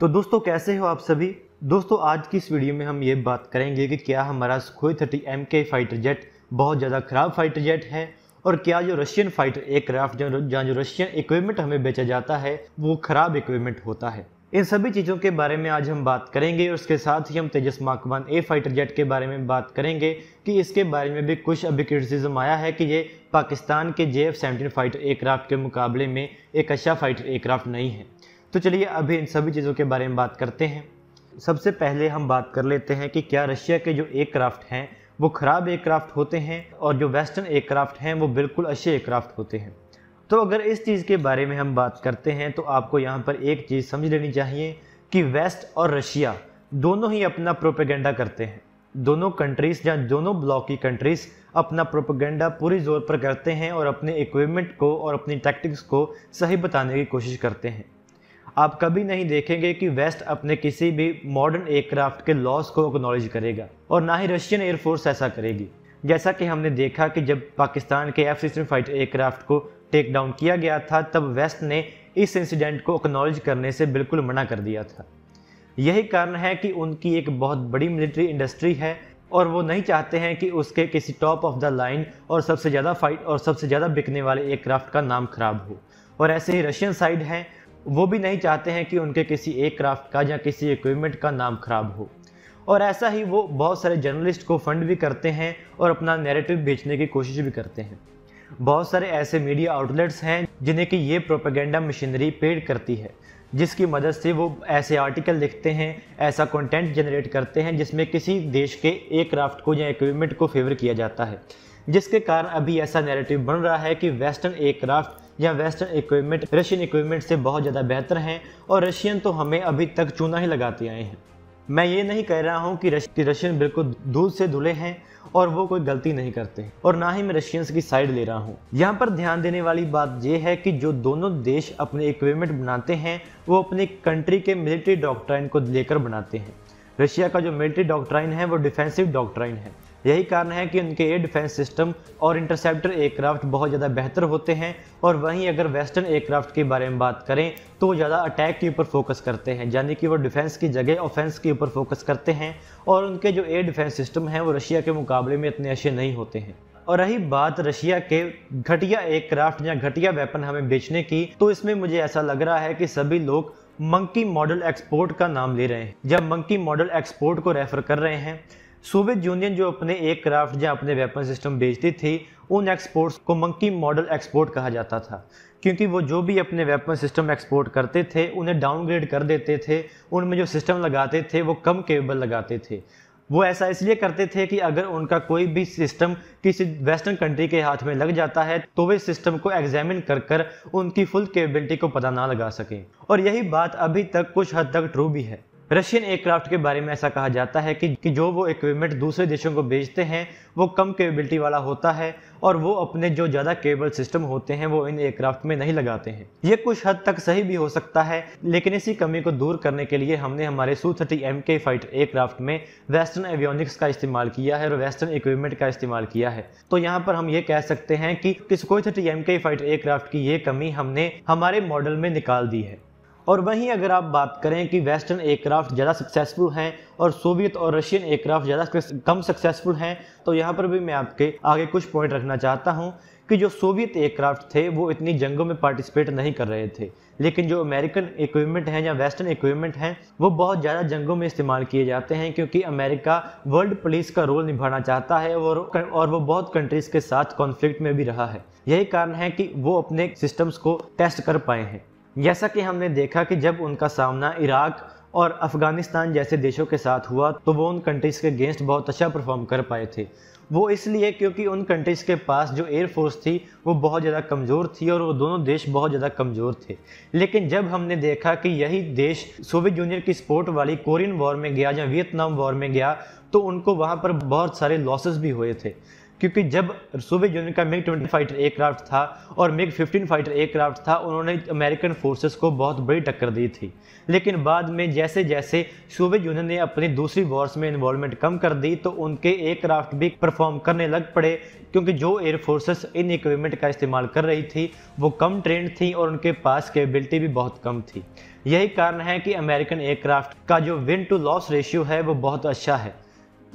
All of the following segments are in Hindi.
तो दोस्तों कैसे हो आप सभी दोस्तों आज की इस वीडियो में हम ये बात करेंगे कि क्या हमारा Sukhoi thirty M K fighter jet बहुत ज़्यादा ख़राब फाइटर जेट है और क्या जो रशियन फाइटर एयरक्राफ्ट जहाँ जो रशियन इक्विपमेंट हमें बेचा जाता है वो ख़राब इक्विपमेंट होता है इन सभी चीज़ों के बारे में आज हम बात करेंगे और उसके साथ ही हम तेजस माकवान ए फाइटर जेट के बारे में बात करेंगे कि इसके बारे में भी कुछ अभी क्रिटिसिज्म आया है कि ये पाकिस्तान के J F seventeen fighter aircraft के मुकाबले में एक अच्छा फाइटर एयरक्राफ्ट नहीं है तो चलिए अभी इन सभी चीज़ों के बारे में बात करते हैं सबसे पहले हम बात कर लेते हैं कि क्या रशिया के जो एयरक्राफ्ट हैं वो ख़राब एयरक्राफ्ट होते हैं और जो वेस्टर्न एयरक्राफ्ट हैं वो बिल्कुल अच्छे एयरक्राफ्ट होते हैं तो अगर इस चीज़ के बारे में हम बात करते हैं तो आपको यहाँ पर एक चीज़ समझ लेनी चाहिए कि वेस्ट और रशिया दोनों ही अपना प्रोपेगेंडा करते हैं दोनों कंट्रीज़ या दोनों ब्लॉक की कंट्रीज़ अपना प्रोपेगेंडा पूरी जोर पर करते हैं और अपने इक्विपमेंट को और अपनी टैक्टिक्स को सही बताने की कोशिश करते हैं आप कभी नहीं देखेंगे कि वेस्ट अपने किसी भी मॉडर्न एयरक्राफ्ट के लॉस को एक्नॉलेज करेगा और ना ही रशियन एयरफोर्स ऐसा करेगी जैसा कि हमने देखा कि जब पाकिस्तान के एफ सिक्सटीन फाइटर एयरक्राफ्ट को टेक डाउन किया गया था तब वेस्ट ने इस इंसिडेंट को एक्नॉलेज करने से बिल्कुल मना कर दिया था यही कारण है कि उनकी एक बहुत बड़ी मिलिट्री इंडस्ट्री है और वो नहीं चाहते हैं कि उसके किसी टॉप ऑफ द लाइन और सबसे ज़्यादा फाइट और सबसे ज़्यादा बिकने वाले एयरक्राफ्ट का नाम खराब हो और ऐसे ही रशियन साइड हैं वो भी नहीं चाहते हैं कि उनके किसी एक क्राफ्ट का या किसी इक्विपमेंट का नाम खराब हो और ऐसा ही वो बहुत सारे जर्नलिस्ट को फंड भी करते हैं और अपना नैरेटिव बेचने की कोशिश भी करते हैं बहुत सारे ऐसे मीडिया आउटलेट्स हैं जिन्हें कि ये प्रोपेगेंडा मशीनरी पेड करती है जिसकी मदद से वो ऐसे आर्टिकल लिखते हैं ऐसा कंटेंट जनरेट करते हैं जिसमें किसी देश के एक क्राफ्ट को या इक्विपमेंट को फेवर किया जाता है जिसके कारण अभी ऐसा नैरेटिव बन रहा है कि वेस्टर्न एयरक्राफ्ट या वेस्टर्न इक्विपमेंट रशियन इक्विपमेंट से बहुत ज़्यादा बेहतर हैं और रशियन तो हमें अभी तक चूना ही लगाते आए हैं मैं ये नहीं कह रहा हूँ कि रशियन बिल्कुल दूध से धुले हैं और वो कोई गलती नहीं करते और ना ही मैं रशियंस की साइड ले रहा हूँ यहाँ पर ध्यान देने वाली बात यह है कि जो दोनों देश अपने इक्विपमेंट बनाते हैं वो अपनी कंट्री के मिलिट्री डॉक्ट्राइन को लेकर बनाते हैं रशिया का जो मिलिट्री डॉक्ट्राइन है वो डिफेंसिव डॉक्ट्राइन है यही कारण है कि उनके एयर डिफेंस सिस्टम और इंटरसेप्टर एयरक्राफ्ट बहुत ज़्यादा बेहतर होते हैं और वहीं अगर वेस्टर्न एयरक्राफ्ट के बारे में बात करें तो वो ज़्यादा अटैक के ऊपर फोकस करते हैं यानी कि वो डिफेंस की जगह ऑफेंस के ऊपर फोकस करते हैं और उनके जो एयर डिफेंस सिस्टम हैं वो रशिया के मुकाबले में इतने अच्छे नहीं होते हैं और रही बात रशिया के घटिया एयरक्राफ्ट या घटिया वेपन हमें बेचने की तो इसमें मुझे ऐसा लग रहा है कि सभी लोग मंकी मॉडल एक्सपोर्ट का नाम ले रहे हैं जब मंकी मॉडल एक्सपोर्ट को रेफर कर रहे हैं सोवियत यूनियन जो अपने एयरक्राफ्ट या अपने वेपन सिस्टम बेचती थी उन एक्सपोर्ट्स को मंकी मॉडल एक्सपोर्ट कहा जाता था क्योंकि वो जो भी अपने वेपन सिस्टम एक्सपोर्ट करते थे उन्हें डाउनग्रेड कर देते थे उनमें जो सिस्टम लगाते थे वो कम केबल लगाते थे वो ऐसा इसलिए करते थे कि अगर उनका कोई भी सिस्टम किसी वेस्टर्न कंट्री के हाथ में लग जाता है तो वे सिस्टम को एग्जामिन कर कर उनकी फुल केबिलिटी को पता ना लगा सकें और यही बात अभी तक कुछ हद तक ट्रू भी है रशियन एयरक्राफ्ट के बारे में ऐसा कहा जाता है कि, कि जो वो इक्विपमेंट दूसरे देशों को भेजते हैं वो कम केबिलिटी वाला होता है और वो अपने जो ज़्यादा केबल सिस्टम होते हैं वो इन एयरक्राफ्ट में नहीं लगाते हैं ये कुछ हद तक सही भी हो सकता है लेकिन इसी कमी को दूर करने के लिए हमने हमारे Su thirty M K fight aircraft में वेस्टर्न एवियोनिक्स का इस्तेमाल किया है और वेस्टर्न इक्विपमेंट का इस्तेमाल किया है तो यहाँ पर हम ये कह सकते हैं कि, कि Sukhoi thirty M K fight aircraft की ये कमी हमने हमारे मॉडल में निकाल दी है और वहीं अगर आप बात करें कि वेस्टर्न एयरक्राफ्ट ज़्यादा सक्सेसफुल हैं और सोवियत और रशियन एयरक्राफ्ट ज़्यादा कम सक्सेसफुल हैं तो यहाँ पर भी मैं आपके आगे कुछ पॉइंट रखना चाहता हूँ कि जो सोवियत एयरक्राफ्ट थे वो इतनी जंगों में पार्टिसिपेट नहीं कर रहे थे लेकिन जो अमेरिकन इक्विपमेंट हैं या वेस्टर्न इक्विपमेंट हैं वो बहुत ज़्यादा जंगों में इस्तेमाल किए जाते हैं क्योंकि अमेरिका वर्ल्ड पुलिस का रोल निभाना चाहता है और और वो बहुत कंट्रीज़ के साथ कॉन्फ्लिक्ट में भी रहा है यही कारण है कि वो अपने सिस्टम्स को टेस्ट कर पाए हैं जैसा कि हमने देखा कि जब उनका सामना इराक और अफ़गानिस्तान जैसे देशों के साथ हुआ तो वो उन कंट्रीज़ के अगेंस्ट बहुत अच्छा परफॉर्म कर पाए थे वो इसलिए क्योंकि उन कंट्रीज़ के पास जो एयरफोर्स थी वो बहुत ज़्यादा कमज़ोर थी और वो दोनों देश बहुत ज़्यादा कमज़ोर थे लेकिन जब हमने देखा कि यही देश सोवियत यूनियन की स्पोर्ट वाली कोरियन वॉर में गया या वियतनाम वॉर में गया तो उनको वहाँ पर बहुत सारे लॉसेस भी हुए थे क्योंकि जब सोवियत यूनियन का मिग ट्वेंटी फाइटर एयरक्राफ्ट था और मिग फिफ्टीन फाइटर एयरक्राफ्ट था उन्होंने अमेरिकन फोर्सेस को बहुत बड़ी टक्कर दी थी लेकिन बाद में जैसे जैसे सोवियत यूनियन ने अपनी दूसरी वॉर्स में इन्वॉल्वमेंट कम कर दी तो उनके एयरक्राफ्ट भी परफॉर्म करने लग पड़े क्योंकि जो एयर फोर्सेस इन इक्विपमेंट का इस्तेमाल कर रही थी वो कम ट्रेंड थी और उनके पास कैपेबिलिटी भी बहुत कम थी यही कारण है कि अमेरिकन एयरक्राफ्ट का जो विन टू लॉस रेशियो है वो बहुत अच्छा है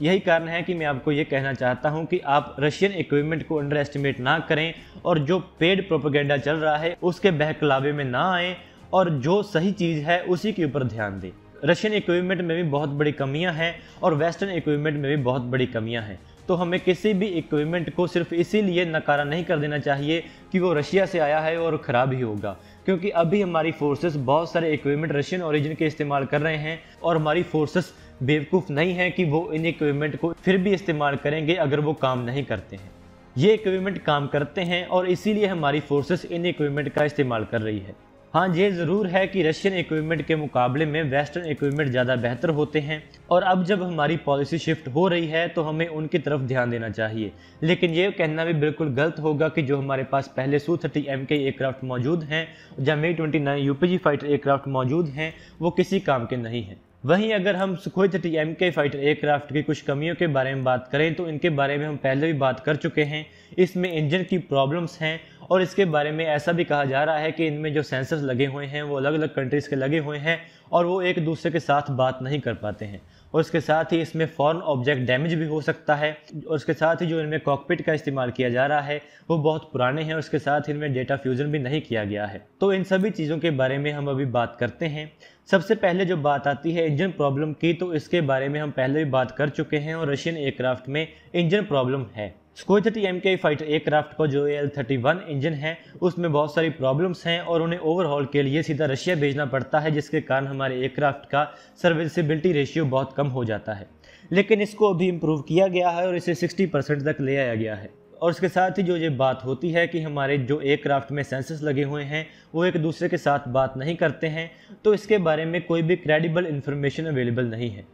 यही कारण है कि मैं आपको ये कहना चाहता हूँ कि आप रशियन इक्विपमेंट को अंडर एस्टिमेट ना करें और जो पेड प्रोपोगेंडा चल रहा है उसके बहकलावे में ना आएँ और जो सही चीज़ है उसी के ऊपर ध्यान दें रशियन इक्विपमेंट में भी बहुत बड़ी कमियां हैं और वेस्टर्न इक्विपमेंट में भी बहुत बड़ी कमियां हैं तो हमें किसी भी इक्विपमेंट को सिर्फ इसीलिए नकारा नहीं कर देना चाहिए कि वो रशिया से आया है और ख़राब ही होगा क्योंकि अभी हमारी फोर्सेस बहुत सारे इक्विपमेंट रशियन ओरिजिन के इस्तेमाल कर रहे हैं और हमारी फोर्सेस बेवकूफ़ नहीं है कि वो इन इक्विपमेंट को फिर भी इस्तेमाल करेंगे अगर वो काम नहीं करते हैं ये इक्विपमेंट काम करते हैं और इसीलिए हमारी फोर्सेस इन इक्विपमेंट का इस्तेमाल कर रही है हाँ ये ज़रूर है कि रशियन इक्विपमेंट के मुकाबले में वेस्टर्न इक्विपमेंट ज़्यादा बेहतर होते हैं और अब जब हमारी पॉलिसी शिफ्ट हो रही है तो हमें उनकी तरफ ध्यान देना चाहिए लेकिन ये कहना भी बिल्कुल गलत होगा कि जो हमारे पास पहले Su thirty M K aircraft मौजूद हैं या MiG twenty nine U fighter aircraft मौजूद हैं वो किसी काम के नहीं हैं वहीं अगर हम Sukhoi thirty M K fighter aircraft की कुछ कमियों के बारे में बात करें तो इनके बारे में हम पहले भी बात कर चुके हैं इसमें इंजन की प्रॉब्लम्स हैं और इसके बारे में ऐसा भी कहा जा रहा है कि इनमें जो सेंसर्स लगे हुए हैं वो अलग अलग कंट्रीज़ के लगे हुए हैं और वो एक दूसरे के साथ बात नहीं कर पाते हैं और उसके साथ ही इसमें फॉरन ऑब्जेक्ट डैमेज भी हो सकता है और उसके साथ ही जो इनमें कॉकपिट का इस्तेमाल किया जा रहा है वो बहुत पुराने हैं उसके साथ इनमें डेटा फ्यूजन भी नहीं किया गया है तो इन सभी चीज़ों के बारे में हम अभी बात करते हैं सबसे पहले जो बात आती है इंजन प्रॉब्लम की तो इसके बारे में हम पहले भी बात कर चुके हैं और रशियन एयरक्राफ्ट में इंजन प्रॉब्लम है Sukhoi thirty M K fighter aircraft का जो एल थर्टी वन इंजन है उसमें बहुत सारी प्रॉब्लम्स हैं और उन्हें ओवरऑल के लिए सीधा रशिया भेजना पड़ता है जिसके कारण हमारे एयरक्राफ्ट का सर्विसबिलिटी रेशियो बहुत कम हो जाता है लेकिन इसको अभी इम्प्रूव किया गया है और इसे सिक्सटी परसेंट तक ले आया गया है और इसके साथ ही जो ये बात होती है कि हमारे जो एयरक्राफ्ट में सेंसर्स लगे हुए हैं वो एक दूसरे के साथ बात नहीं करते हैं तो इसके बारे में कोई भी क्रेडिबल इन्फॉर्मेशन अवेलेबल नहीं है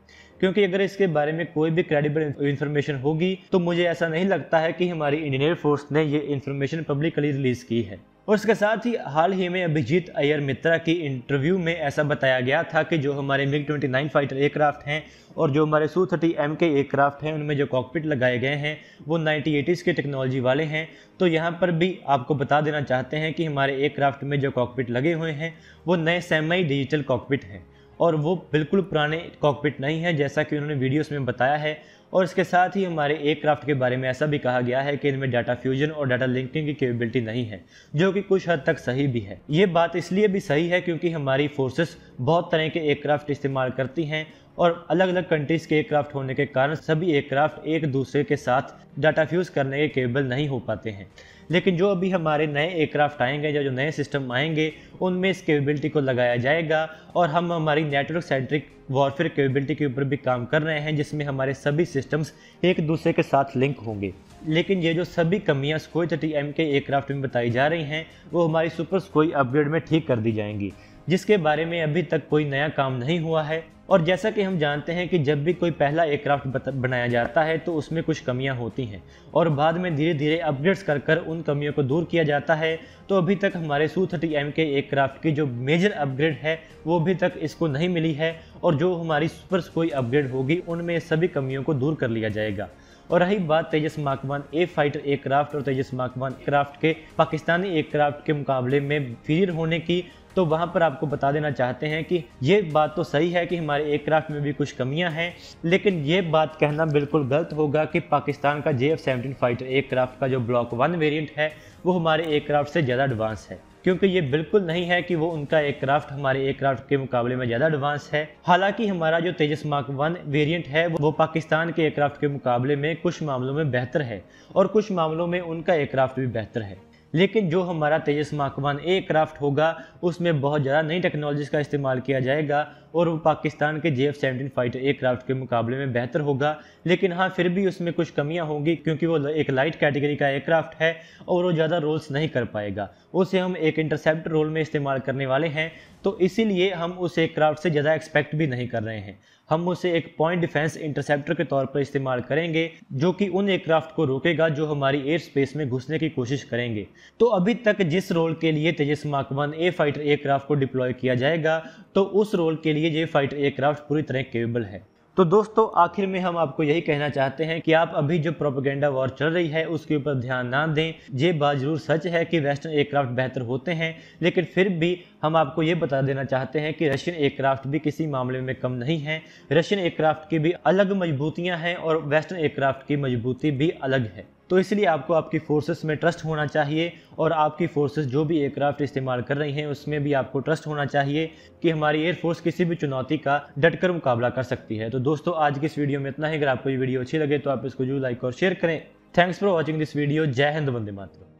क्योंकि अगर इसके बारे में कोई भी क्रेडिबल इन्फॉर्मेशन होगी तो मुझे ऐसा नहीं लगता है कि हमारी इंडियन एयरफोर्स ने ये इन्फॉर्मेशन पब्लिकली रिलीज की है और इसके साथ ही हाल ही में अभिजीत अय्यर मित्रा की इंटरव्यू में ऐसा बताया गया था कि जो हमारे मिग 29 फाइटर एयरक्राफ्ट हैं और जो हमारे Su thirty M K aircraft हैं उनमें जो कॉकपिट लगाए गए हैं वो नाइनटी एटीज़ के टेक्नोलॉजी वाले हैं तो यहाँ पर भी आपको बता देना चाहते हैं कि हमारे एयरक्राफ्ट में जो कॉकपिट लगे हुए हैं वो नए सेमई डिजिटल कॉकपिट हैं और वो बिल्कुल पुराने कॉकपिट नहीं है जैसा कि उन्होंने वीडियोस में बताया है और इसके साथ ही हमारे एयरक्राफ्ट के बारे में ऐसा भी कहा गया है कि इनमें डाटा फ्यूजन और डाटा लिंकिंग की कैपेबिलिटी नहीं है जो कि कुछ हद तक सही भी है ये बात इसलिए भी सही है क्योंकि हमारी फोर्सेस बहुत तरह के एयरक्राफ्ट इस्तेमाल करती हैं और अलग अलग कंट्रीज़ के एयरक्राफ्ट होने के कारण सभी एयरक्राफ्ट एक दूसरे के साथ डाटा फ्यूज़ करने के केबल नहीं हो पाते हैं लेकिन जो अभी हमारे नए एयरक्राफ्ट आएंगे या जो नए सिस्टम आएंगे उनमें इस केपेबिलिटी को लगाया जाएगा और हम हमारी नेटवर्क सेंट्रिक वॉरफेयर केपेबिलिटी के ऊपर भी काम कर रहे हैं जिसमें हमारे सभी सिस्टम्स एक दूसरे के साथ लिंक होंगे लेकिन ये जो सभी कमियां Sukhoi thirty M K aircraft में बताई जा रही हैं वो हमारी सुपर स्कोई अपग्रेड में ठीक कर दी जाएंगी जिसके बारे में अभी तक कोई नया काम नहीं हुआ है और जैसा कि हम जानते हैं कि जब भी कोई पहला एयरक्राफ्ट बनाया जाता है तो उसमें कुछ कमियां होती हैं और बाद में धीरे धीरे अपडेट्स कर कर उन कमियों को दूर किया जाता है तो अभी तक हमारे Su thirty M K aircraft की जो मेजर अपग्रेड है वो अभी तक इसको नहीं मिली है और जो हमारी सुपर कोई अपग्रेड होगी उनमें सभी कमियों को दूर कर लिया जाएगा और रही बात तेजस माकवान ए फाइटर एयरक्राफ्ट और तेजस माकवान एयरक्राफ्ट के पाकिस्तानी एयरक्राफ्ट के मुकाबले में फिर होने की तो वहाँ पर आपको बता देना चाहते हैं कि ये बात तो सही है कि हमारे एयरक्राफ्ट में भी कुछ कमियाँ हैं लेकिन ये बात कहना बिल्कुल गलत होगा कि पाकिस्तान का J F seventeen fighter aircraft का जो ब्लॉक वन वेरियंट है वो हमारे एयरक्राफ्ट से ज़्यादा एडवांस है क्योंकि ये बिल्कुल नहीं है कि वो उनका एयरक्राफ्ट हमारे एयरक्राफ्ट के मुकाबले में ज़्यादा एडवांस है हालांकि हमारा जो तेजस मार्क वन वेरिएंट है वो पाकिस्तान के एयरक्राफ्ट के मुकाबले में कुछ मामलों में बेहतर है और कुछ मामलों में उनका एयरक्राफ्ट भी बेहतर है लेकिन जो हमारा तेजस माकवान क्राफ्ट होगा उसमें बहुत ज़्यादा नई टेक्नोलॉजीज़ का इस्तेमाल किया जाएगा और वो पाकिस्तान के J F seventeen fighter aircraft के मुकाबले में बेहतर होगा लेकिन हाँ फिर भी उसमें कुछ कमियाँ होंगी क्योंकि वो एक लाइट कैटेगरी का एयरक्राफ्ट है और वो ज़्यादा रोल्स नहीं कर पाएगा उसे हम एक इंटरसेप्ट रोल में इस्तेमाल करने वाले हैं तो इसीलिए हम उस एयरक्राफ्ट से ज़्यादा एक्सपेक्ट भी नहीं कर रहे हैं हम उसे एक पॉइंट डिफेंस इंटरसेप्टर के तौर पर इस्तेमाल करेंगे जो कि उन एयरक्राफ्ट को रोकेगा जो हमारी एयर स्पेस में घुसने की कोशिश करेंगे तो अभी तक जिस रोल के लिए Tejas mark one A fighter aircraft को डिप्लॉय किया जाएगा तो उस रोल के लिए ये फाइटर एयरक्राफ्ट पूरी तरह केपेबल है तो दोस्तों आखिर में हम आपको यही कहना चाहते हैं कि आप अभी जो प्रोपोगेंडा वॉर चल रही है उसके ऊपर ध्यान ना दें ये बात जरूर सच है कि वेस्टर्न एयरक्राफ्ट बेहतर होते हैं लेकिन फिर भी हम आपको ये बता देना चाहते हैं कि रशियन एयरक्राफ्ट भी किसी मामले में कम नहीं है रशियन एयरक्राफ्ट की भी अलग मजबूतियाँ हैं और वेस्टर्न एयरक्राफ्ट की मजबूती भी अलग है तो इसलिए आपको आपकी फोर्सेस में ट्रस्ट होना चाहिए और आपकी फोर्सेस जो भी एयरक्राफ्ट इस्तेमाल कर रही हैं उसमें भी आपको ट्रस्ट होना चाहिए कि हमारी एयरफोर्स किसी भी चुनौती का डटकर मुकाबला कर सकती है तो दोस्तों आज की इस वीडियो में इतना ही अगर आपको ये वीडियो अच्छी लगे तो आप इसको जरूर लाइक और शेयर करें thanks for watching this video जय हिंद वंदे मातरम